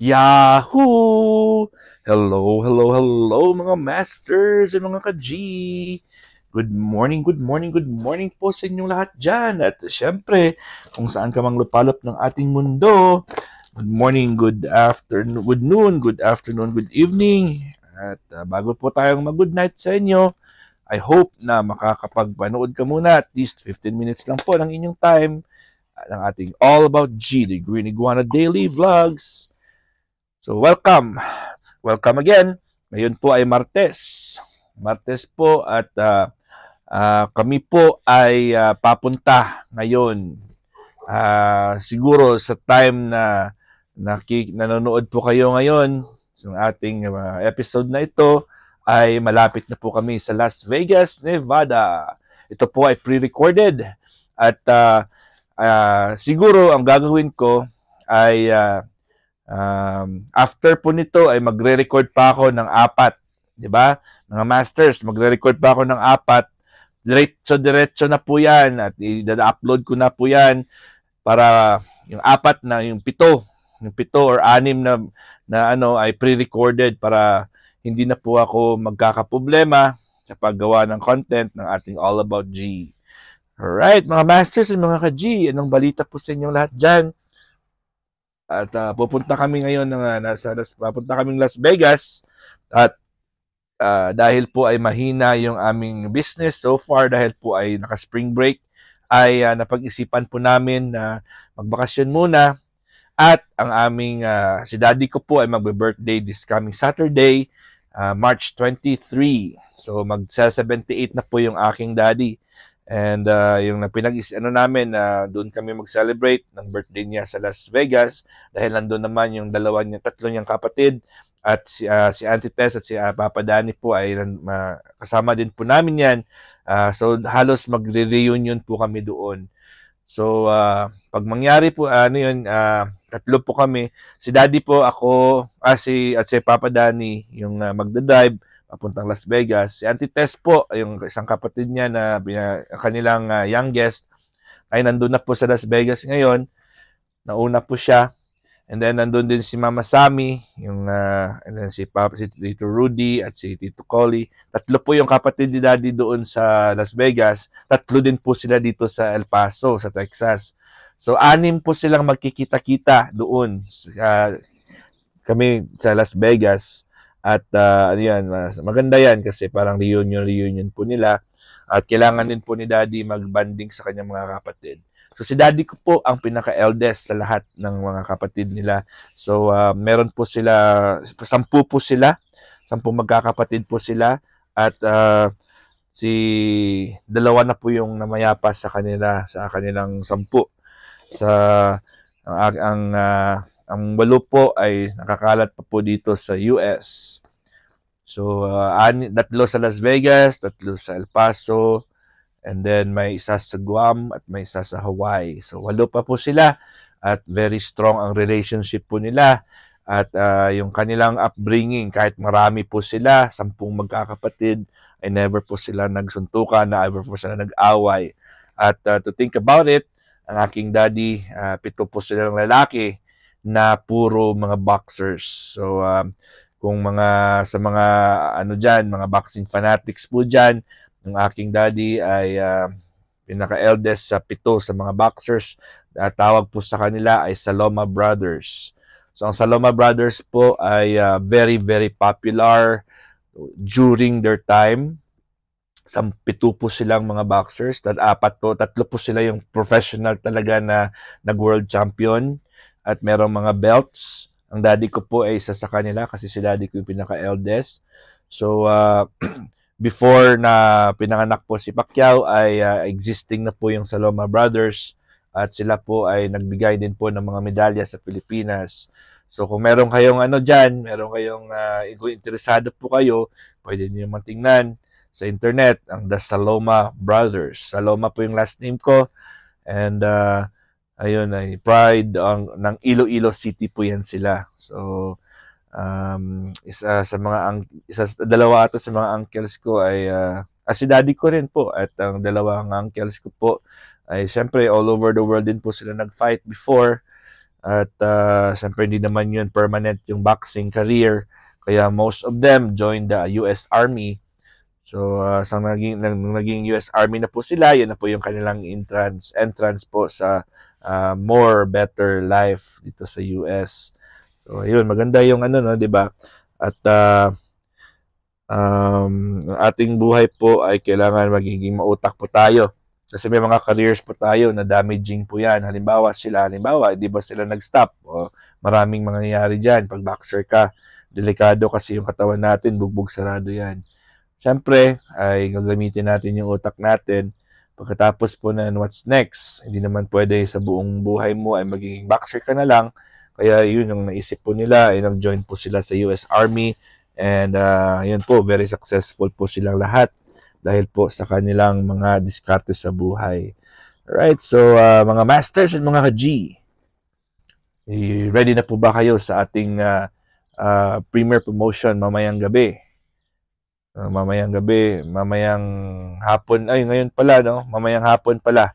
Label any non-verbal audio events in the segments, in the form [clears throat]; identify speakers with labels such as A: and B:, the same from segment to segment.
A: Yahoo! Hello, hello, hello mga masters at mga ka-G! Good morning, good morning, good morning po sa inyong lahat dyan. At syempre, kung saan ka mang lupalop ng ating mundo, good morning, good afternoon, good noon, good afternoon, good evening. At uh, bago po tayong mag-good night sa inyo, I hope na makakapagpanood ka muna at least 15 minutes lang po ng inyong time ng ating All About G, the Green Iguana Daily Vlogs So, welcome. Welcome again. Ngayon po ay Martes. Martes po at uh, uh, kami po ay uh, papunta ngayon uh, siguro sa time na nakik nanonood po kayo ngayon ng ating uh, episode na ito ay malapit na po kami sa Las Vegas, Nevada. Ito po ay pre-recorded at uh, uh, siguro ang gagawin ko ay uh, Um, after po nito ay magre-record pa ako ng apat, 'di ba? Mga masters, magre-record pa ako ng apat. Diretso-diretso na po 'yan at i-upload ko na po 'yan para yung apat na yung pito, yung pito or anim na na ano ay pre-recorded para hindi na po ako magkakaproblema sa paggawa ng content ng ating All About G. Alright, mga masters at mga ka-G, anong balita po sa inyong lahat dyan? At uh, pupunta kami ngayon na uh, nasa Las, pupunta kaming Las Vegas at uh, dahil po ay mahina yung aming business so far dahil po ay naka spring break ay uh, napag-isipan po namin na magbakasyon muna at ang aming uh, si daddy ko po ay magbe-birthday this coming Saturday uh, March 23. So mag 78 na po yung aking daddy. And uh, yung nagpinag ano namin, uh, doon kami mag-celebrate ng birthday niya sa Las Vegas dahil nandoon naman yung dalawa niya, tatlo niyang kapatid at si, uh, si Auntie Tess at si uh, Papa Danny po ay uh, kasama din po namin yan. Uh, so halos magre-reunion po kami doon. So uh, pag mangyari po ano yun, uh, tatlo po kami. Si Daddy po, ako, ah, si, at si Papa Danny yung uh, magdadive papuntang Las Vegas. Si Auntie Tess po, yung isang kapatid niya na kanilang uh, youngest, ay nandun na po sa Las Vegas ngayon. Nauna po siya. And then, nandun din si Mama Sammy, yung, uh, and then si, Papa, si Tito Rudy at si Tito Collie. Tatlo po yung kapatid ni Daddy doon sa Las Vegas. Tatlo din po sila dito sa El Paso, sa Texas. So, anim po silang magkikita-kita doon. Uh, kami sa Las Vegas. At uh, ano yan, maganda yan kasi parang reunion-reunion po nila. At kailangan din po ni Daddy magbanding sa kanyang mga kapatid. So si Daddy ko po ang pinaka-eldest sa lahat ng mga kapatid nila. So uh, meron po sila, sampu po sila. Sampu magkakapatid po sila. At uh, si dalawa na po yung namayapas sa kanila, sa kanilang sampu. Sa ang, ang uh, ang walo po ay nakakalat pa po dito sa US. So, uh, ani, tatlo sa Las Vegas, tatlo sa El Paso, and then may isa sa Guam at may isa sa Hawaii. So, walo pa po sila at very strong ang relationship po nila at uh, yung kanilang upbringing kahit marami po sila, sampung magkakapatid, ay never po sila nagsuntukan, never po sila nag-away. At uh, to think about it, ang aking daddy, uh, pito po ng lalaki, na puro mga boxers. So, um, kung mga sa mga ano diyan, mga boxing fanatics po diyan, ng aking daddy ay uh, pinaka-eldest sa pito sa mga boxers. At tawag po sa kanila ay Saloma Brothers. So ang Saloma Brothers po ay uh, very very popular during their time. Sampito po silang mga boxers, tat apat po, tatlo po sila yung professional talaga na nag-world champion at merong mga belts. Ang daddy ko po ay isa sa kanila kasi si daddy ko yung pinaka-eldest. So, uh, [clears throat] before na pinanganak po si Pacquiao ay uh, existing na po yung Saloma Brothers at sila po ay nagbigay din po ng mga medalya sa Pilipinas. So kung meron kayong ano diyan, meron kayong uh, interesado po kayo, pwede niyo matingnan sa internet ang The Saloma Brothers. Saloma po yung last name ko and uh, ayun ay pride ang ng Iloilo City po yan sila. So um, isa sa mga ang isa dalawa ata sa mga uncles ko ay uh, ah, si daddy ko rin po at ang dalawang uncles ko po ay syempre all over the world din po sila nagfight before at uh, syempre hindi naman yun permanent yung boxing career kaya most of them joined the US Army So, uh, sa naging, nang, naging US Army na po sila, yun na po yung kanilang entrance, entrance po sa uh, more better life dito sa US. So ayun, maganda yung ano no, 'di ba? At uh, um, ating buhay po ay kailangan magiging mautak po tayo. Kasi may mga careers po tayo na damaging po yan. Halimbawa sila, halimbawa, di ba sila nag-stop? O, maraming mangyayari diyan Pag boxer ka, delikado kasi yung katawan natin, bugbog sarado yan. Siyempre, ay gagamitin natin yung utak natin Pagkatapos po na what's next, hindi naman pwede sa buong buhay mo ay magiging boxer ka na lang. Kaya yun yung naisip po nila, ay eh, nag-join po sila sa US Army and uh, yun po, very successful po silang lahat dahil po sa kanilang mga diskarte sa buhay. Alright, so uh, mga masters at mga ka-G, ready na po ba kayo sa ating uh, uh, premier promotion mamayang gabi? Uh, mamayang gabi, mamayang hapon, ay ngayon pala, no? mamayang hapon pala.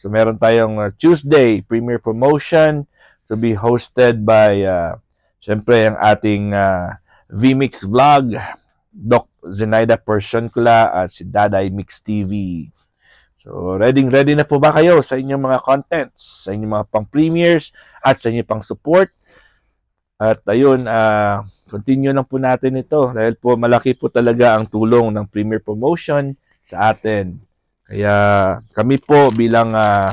A: So meron tayong uh, Tuesday premier promotion to be hosted by, uh, syempre, ang ating uh, VMix Vlog, Doc Zenaida Pershoncula at si Daday Mix TV. So, ready, ready na po ba kayo sa inyong mga contents, sa inyong mga pang-premieres at sa inyong pang-support? At ayun, uh, continue lang po natin ito dahil po malaki po talaga ang tulong ng premier promotion sa atin. Kaya kami po bilang uh,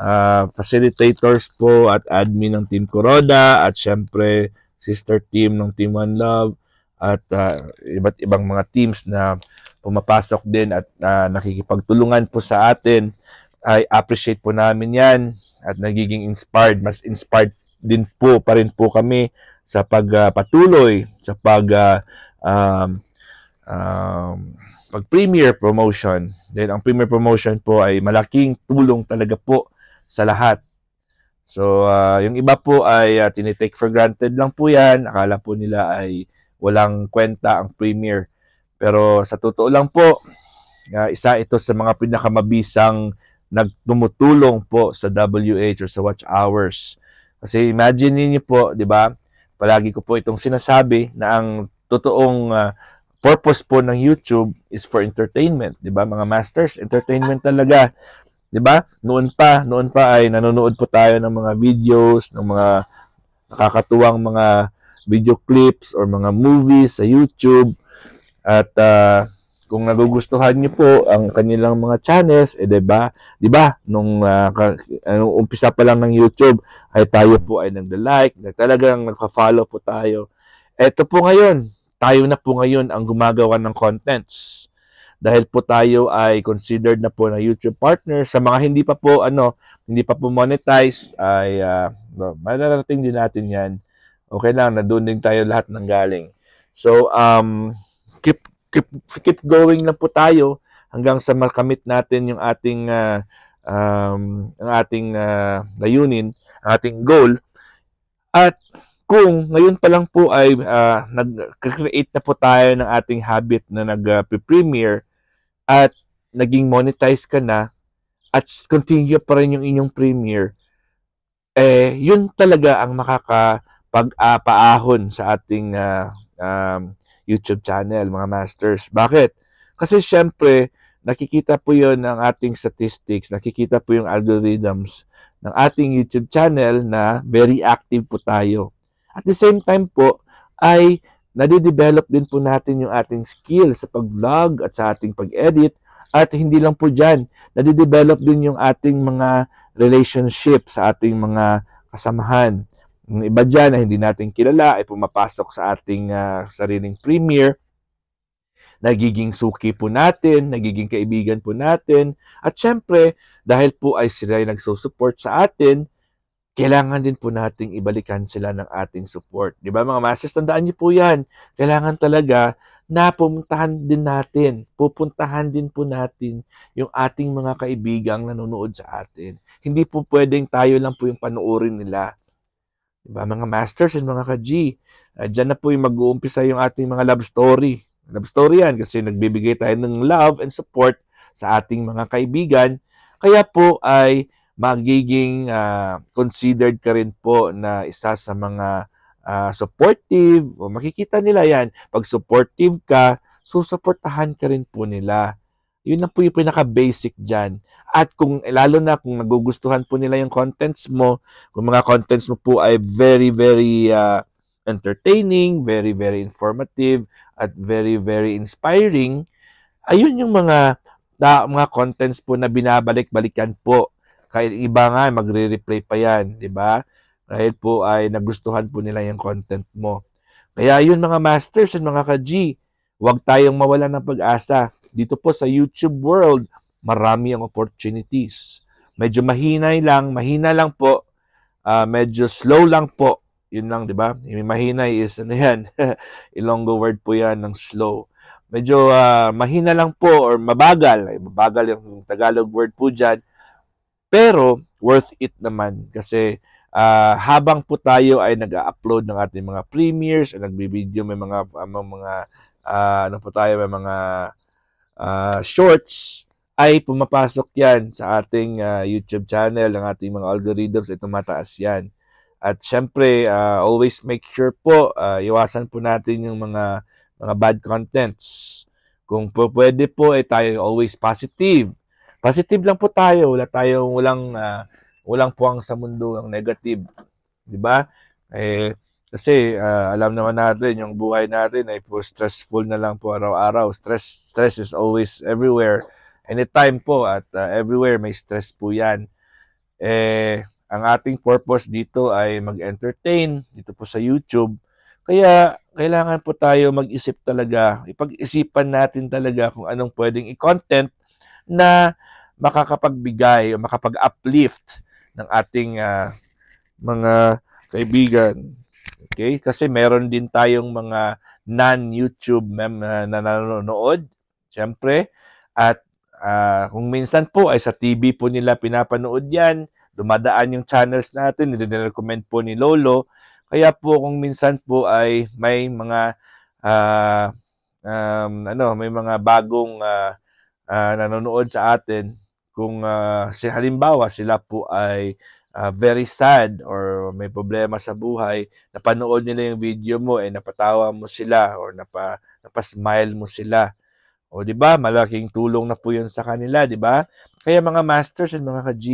A: uh, facilitators po at admin ng Team Coroda at syempre sister team ng Team One Love at uh, iba't ibang mga teams na pumapasok din at uh, nakikipagtulungan po sa atin ay appreciate po namin yan at nagiging inspired mas inspired din po pa rin po kami sa pagpatuloy uh, sa pag uh, um, um, pag premier promotion. Then ang premier promotion po ay malaking tulong talaga po sa lahat. So uh, yung iba po ay uh, tinitake for granted lang po yan. Akala po nila ay walang kwenta ang premier. Pero sa totoo lang po, uh, isa ito sa mga pinakamabisang nagtumutulong po sa WH or sa watch hours. Kasi imagine niyo po, 'di ba? Palagi ko po itong sinasabi na ang totoong uh, purpose po ng YouTube is for entertainment, 'di ba? Mga masters, entertainment talaga. 'Di ba? Noon pa, noon pa ay nanonood po tayo ng mga videos, ng mga nakakatuwang mga video clips or mga movies sa YouTube. At uh, kung nagugustuhan niyo po ang kanilang mga channels, eh 'di ba? 'Di ba? Nung uh, umpisa pa lang ng YouTube, ay tayo po ay nagda-like, talagang nagfa-follow po tayo. Ito po ngayon, tayo na po ngayon ang gumagawa ng contents. Dahil po tayo ay considered na po na YouTube partner sa mga hindi pa po ano, hindi pa po monetize ay uh, no, mararating din natin 'yan. Okay lang, na doon din tayo lahat ng galing. So um keep keep keep going lang po tayo hanggang sa makamit natin yung ating uh, um, ang ating uh, layunin, ang ating goal. At kung ngayon pa lang po ay uh, nag-create na po tayo ng ating habit na nag-premiere ah, at naging monetize ka na at continue pa rin yung inyong premiere, eh, yun talaga ang makakapag-apaahon sa ating uh, um, YouTube channel, mga masters. Bakit? Kasi syempre, nakikita po yun ng ating statistics, nakikita po yung algorithms ng ating YouTube channel na very active po tayo. At the same time po ay nadidevelop din po natin yung ating skill sa pag-vlog at sa ating pag-edit at hindi lang po dyan, nadidevelop din yung ating mga relationship sa ating mga kasamahan. Yung iba dyan na hindi natin kilala ay pumapasok sa ating uh, sariling premiere. Nagiging suki po natin, nagiging kaibigan po natin. At syempre, dahil po ay sila ay nagsusupport sa atin, kailangan din po nating ibalikan sila ng ating support. Di ba mga masters, tandaan niyo po yan. Kailangan talaga na pumuntahan din natin, pupuntahan din po natin yung ating mga kaibigang nanonood sa atin. Hindi po pwedeng tayo lang po yung panuorin nila. Di ba mga masters and mga ka-G, uh, dyan na po yung mag-uumpisa yung ating mga love story. Love story yan kasi nagbibigay tayo ng love and support sa ating mga kaibigan. Kaya po ay magiging uh, considered ka rin po na isa sa mga uh, supportive. O makikita nila yan. Pag supportive ka, susuportahan ka rin po nila. Yun na po yung pinaka-basic dyan. At kung, lalo na kung nagugustuhan po nila yung contents mo, kung mga contents mo po ay very, very uh, entertaining, very, very informative, at very, very inspiring, ayun yung mga na, mga contents po na binabalik-balikan po kahit iba nga, magre-replay pa yan, di ba? Dahil po ay nagustuhan po nila yung content mo. Kaya yun mga masters at mga ka-G, huwag tayong mawala ng pag-asa. Dito po sa YouTube world, marami ang opportunities. Medyo mahinay lang, mahina lang po, uh, medyo slow lang po. Yun lang, di ba? Mahinay is, ano yan? [laughs] Ilonggo word po yan ng slow. Medyo uh, mahina lang po or mabagal. Mabagal yung Tagalog word po dyan. Pero worth it naman kasi uh, habang po tayo ay nag-upload ng ating mga premieres, nagbi-video may mga ah, may mga uh, ano po tayo may mga uh, shorts ay pumapasok 'yan sa ating uh, YouTube channel, ng ating mga algorithms ay tumataas 'yan. At syempre, uh, always make sure po uh, iwasan po natin yung mga mga bad contents. Kung po pwede po ay eh, tayo always positive Positive lang po tayo, wala tayong walang uh, walang puwang sa mundo ang negative, 'di ba? Eh kasi uh, alam naman natin yung buhay natin ay po stressful na lang po araw-araw. Stress stress is always everywhere. Anytime po at uh, everywhere may stress po 'yan. Eh ang ating purpose dito ay mag-entertain dito po sa YouTube. Kaya kailangan po tayo mag-isip talaga, ipag-isipan natin talaga kung anong pwedeng i-content na makakapagbigay o makapag-uplift ng ating uh, mga kaibigan. Okay? Kasi meron din tayong mga non-YouTube mem- uh, na nanonood, syempre. At uh, kung minsan po ay sa TV po nila pinapanood yan, dumadaan yung channels natin, nire-recommend po ni Lolo. Kaya po kung minsan po ay may mga uh, um, ano, may mga bagong uh, uh, nanonood sa atin, kung uh, si halimbawa sila po ay uh, very sad or may problema sa buhay, napanood nila yung video mo eh napatawa mo sila or napa napasmile mo sila. O di ba? Malaking tulong na po 'yun sa kanila, di ba? Kaya mga masters at mga ka-G,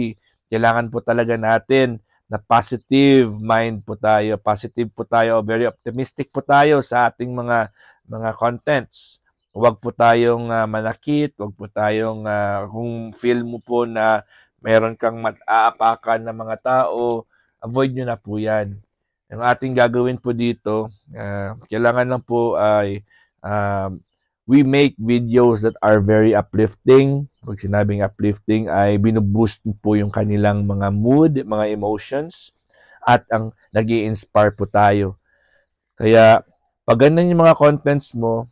A: kailangan po talaga natin na positive mind po tayo, positive po tayo, very optimistic po tayo sa ating mga mga contents. Huwag po tayong uh, manakit, huwag po tayong uh, kung feel mo po na meron kang mat-aapakan ng mga tao, avoid nyo na po yan. Ang ating gagawin po dito, uh, kailangan lang po ay uh, we make videos that are very uplifting. Pag sinabing uplifting ay binuboost po yung kanilang mga mood, mga emotions at ang nag inspire po tayo. Kaya pag ganun yung mga contents mo,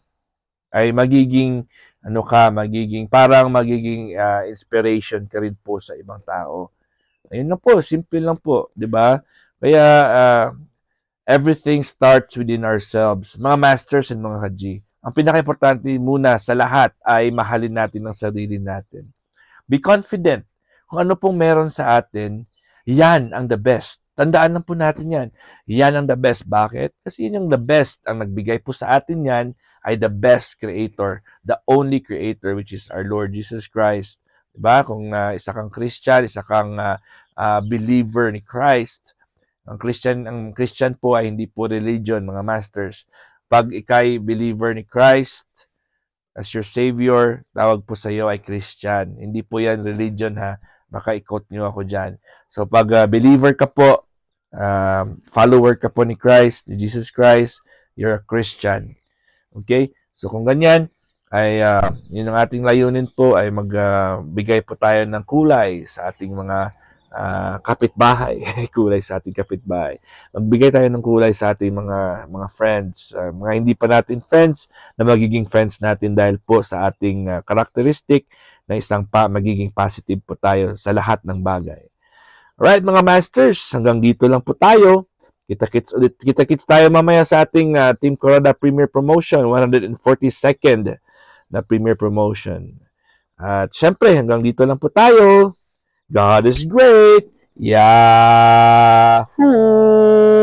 A: ay magiging ano ka, magiging parang magiging uh, inspiration ka rin po sa ibang tao. Ayun lang po, simple lang po, 'di ba? Kaya uh, everything starts within ourselves. Mga masters and mga kaji. Ang pinakaimportante muna sa lahat ay mahalin natin ang sarili natin. Be confident. Kung ano pong meron sa atin, yan ang the best. Tandaan lang po natin yan. Yan ang the best. Bakit? Kasi yun yung the best ang nagbigay po sa atin yan ay the best creator, the only creator which is our Lord Jesus Christ. Diba? Kung uh, isa kang Christian, isa kang uh, uh, believer ni Christ, ang Christian ang Christian po ay hindi po religion, mga masters. Pag ikay believer ni Christ as your savior, tawag po sa iyo ay Christian. Hindi po 'yan religion ha. Baka ikot quote niyo ako diyan. So pag uh, believer ka po, um, follower ka po ni Christ, ni Jesus Christ, you're a Christian. Okay? So kung ganyan, ay uh, yun ang ating layunin po ay magbigay ah, uh, po tayo ng kulay sa ating mga uh, kapitbahay, [laughs] kulay sa ating kapitbahay. Magbigay tayo ng kulay sa ating mga mga friends, uh, mga hindi pa natin friends na magiging friends natin dahil po sa ating uh, characteristic na isang pa magiging positive po tayo sa lahat ng bagay. Alright mga masters, hanggang dito lang po tayo. Kita-kits ulit. Kita-kits tayo mamaya sa ating uh, Team Corona Premier Promotion, 142nd na Premier Promotion. At syempre, hanggang dito lang po tayo. God is great. Yahoo!